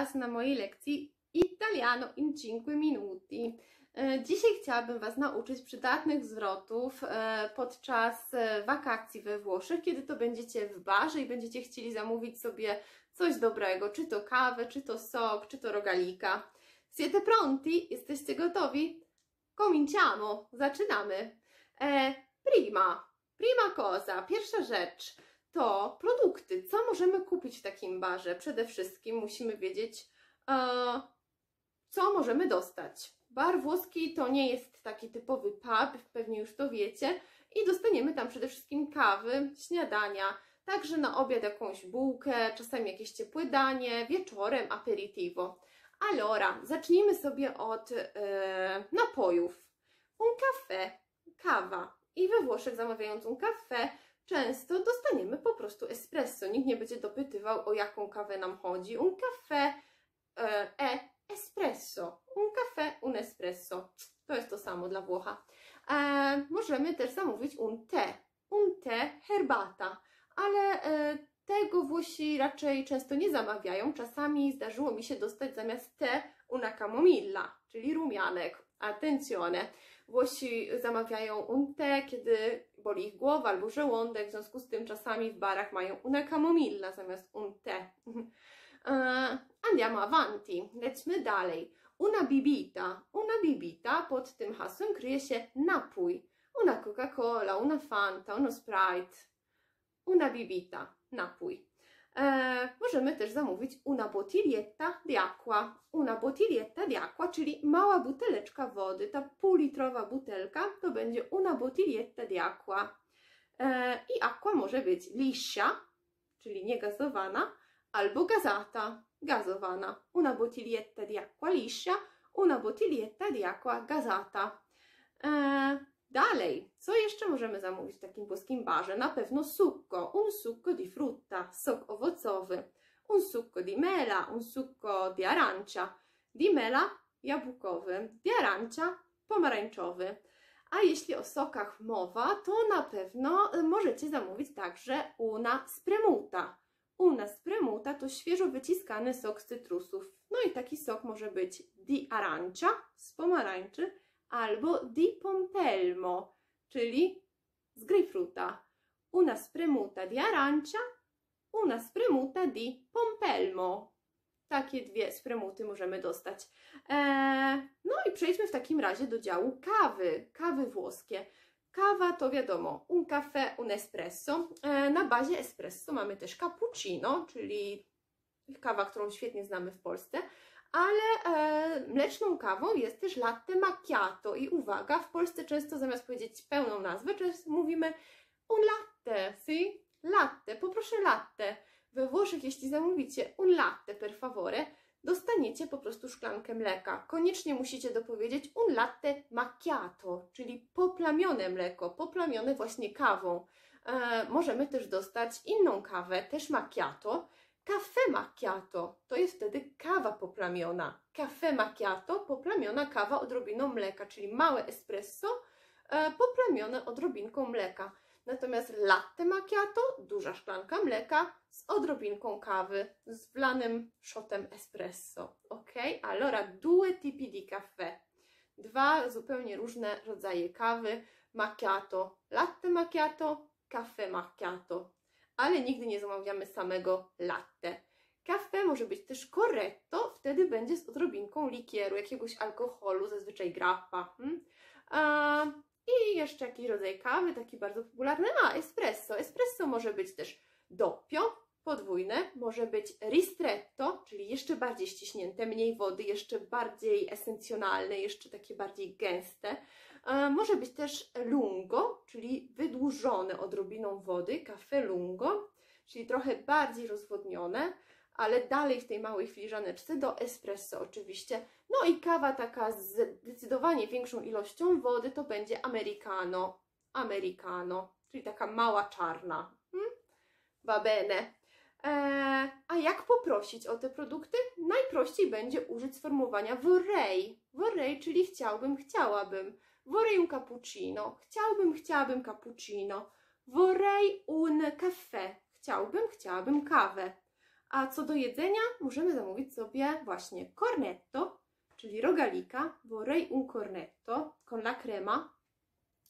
Was na mojej lekcji Italiano in 5 minuti. E, dzisiaj chciałabym Was nauczyć przydatnych zwrotów e, podczas e, wakacji we Włoszech, kiedy to będziecie w barze i będziecie chcieli zamówić sobie coś dobrego, czy to kawę, czy to sok, czy to rogalika. Siete pronti? Jesteście gotowi? Cominciamo! Zaczynamy! prima. Prima cosa. Pierwsza rzecz to produkty. Co możemy kupić w takim barze? Przede wszystkim musimy wiedzieć, e, co możemy dostać. Bar włoski to nie jest taki typowy pub, pewnie już to wiecie, i dostaniemy tam przede wszystkim kawy, śniadania, także na obiad jakąś bułkę, czasami jakieś ciepłe danie, wieczorem aperitivo. Allora, zacznijmy sobie od e, napojów. Un caffè, kawa. I we Włoszech zamawiając un caffè często dostaniemy po prostu espresso. Nikt nie będzie dopytywał, o jaką kawę nam chodzi. Un caffè e espresso. Un caffè, un espresso. To jest to samo dla Włocha. E, możemy też zamówić un tè. Un tè herbata. Ale e, tego Włosi raczej często nie zamawiają. Czasami zdarzyło mi się dostać zamiast tè una camomilla, czyli rumianek, Attenzione! Włosi zamawiają untę, kiedy boli ich głowa albo żołądek, w związku z tym czasami w barach mają una camomilla zamiast untę. E, andiamo avanti, lećmy dalej. Una bibita. Una bibita pod tym hasłem kryje się napój. Una Coca-Cola, una Fanta, uno Sprite. Una bibita, napój. E, możemy też zamówić una bottiglietta di acqua. Una bottiglietta di acqua, czyli mała buteleczka wody, ta półlitrowa butelka to będzie una bottiglietta di acqua. E, I akwa może być liscia, czyli niegazowana, albo gazata, gazowana. Una bottiglietta di acqua liscia, una bottiglietta di acqua gazata. E, Dalej, co jeszcze możemy zamówić w takim włoskim barze? Na pewno succo, un succo di frutta, sok owocowy, un succo di mela, un succo di arancia, di mela jabłkowy, di arancia pomarańczowy. A jeśli o sokach mowa, to na pewno y, możecie zamówić także una spremuta. Una spremuta to świeżo wyciskany sok z cytrusów. No i taki sok może być di arancia z pomarańczy, albo di pompelmo, czyli z grejpfruta. Una spremuta di arancia, una spremuta di pompelmo. Takie dwie spremuty możemy dostać. Eee, no i przejdźmy w takim razie do działu kawy, kawy włoskie. Kawa to wiadomo, un caffè, un espresso. Eee, na bazie espresso mamy też cappuccino, czyli kawa, którą świetnie znamy w Polsce ale e, mleczną kawą jest też latte macchiato i uwaga, w Polsce często zamiast powiedzieć pełną nazwę, często mówimy un latte, si? Latte, poproszę latte. We Włoszech, jeśli zamówicie un latte per favore, dostaniecie po prostu szklankę mleka. Koniecznie musicie dopowiedzieć un latte macchiato, czyli poplamione mleko, poplamione właśnie kawą. E, możemy też dostać inną kawę, też macchiato, macchiato. To jest wtedy kawa poplamiona. Caffè macchiato, poplamiona kawa odrobiną mleka, czyli małe espresso e, poplamione odrobinką mleka. Natomiast latte macchiato, duża szklanka mleka z odrobinką kawy, z wlanym shotem espresso. Ok? Allora due tipi di caffè. Dwa zupełnie różne rodzaje kawy. Macchiato, latte macchiato, caffè macchiato ale nigdy nie zamawiamy samego latte. Kawę może być też corretto, wtedy będzie z odrobinką likieru, jakiegoś alkoholu, zazwyczaj grappa. Hmm? A, I jeszcze jakiś rodzaj kawy, taki bardzo popularny. A, no, espresso. Espresso może być też doppio, podwójne, może być ristretto, czyli jeszcze bardziej ściśnięte, mniej wody, jeszcze bardziej esencjonalne, jeszcze takie bardziej gęste. może być też lungo, czyli wydłużone odrobiną wody, kafe lungo, czyli trochę bardziej rozwodnione ale dalej w tej małej filiżaneczce do espresso oczywiście. No i kawa taka z zdecydowanie większą ilością wody to będzie americano. Americano, czyli taka mała czarna. Hmm? bene. Eee, a jak poprosić o te produkty? Najprościej będzie użyć sformułowania vorrei. Vorrei, czyli chciałbym, chciałabym. Vorrei un cappuccino. Chciałbym, chciałabym cappuccino. Vorrei un caffè. Chciałbym, chciałabym kawę. A co do jedzenia, możemy zamówić sobie właśnie cornetto, czyli rogalika, vorrei un cornetto con la crema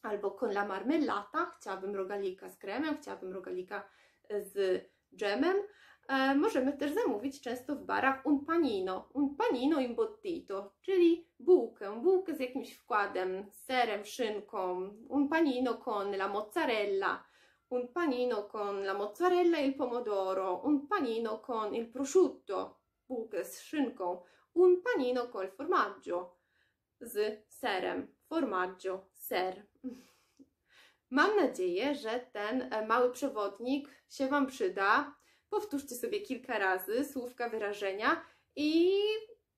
albo con la marmellata, chciałabym rogalika z kremem, chciałabym rogalika z dżemem. E, możemy też zamówić często w barach un panino, un panino imbottito, czyli bułkę, bułkę z jakimś wkładem, serem, szynką, un panino con la mozzarella, un panino con la mozzarella e il pomodoro, un panino con il prosciutto, bułkę z szynką, un panino col formaggio, z serem, formaggio, ser. Mam nadzieję, że ten e, mały przewodnik się Wam przyda. Powtórzcie sobie kilka razy słówka wyrażenia i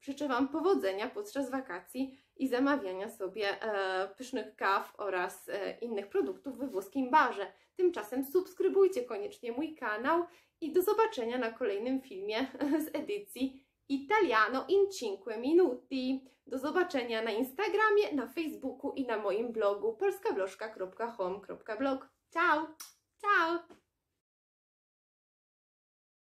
życzę Wam powodzenia podczas wakacji i zamawiania sobie e, pysznych kaw oraz e, innych produktów we włoskim barze. Tymczasem subskrybujcie koniecznie mój kanał i do zobaczenia na kolejnym filmie z edycji Italiano in 5 minuti. Do zobaczenia na Instagramie, na Facebooku i na moim blogu polskabloszka.home.blog. Ciao! Ciao!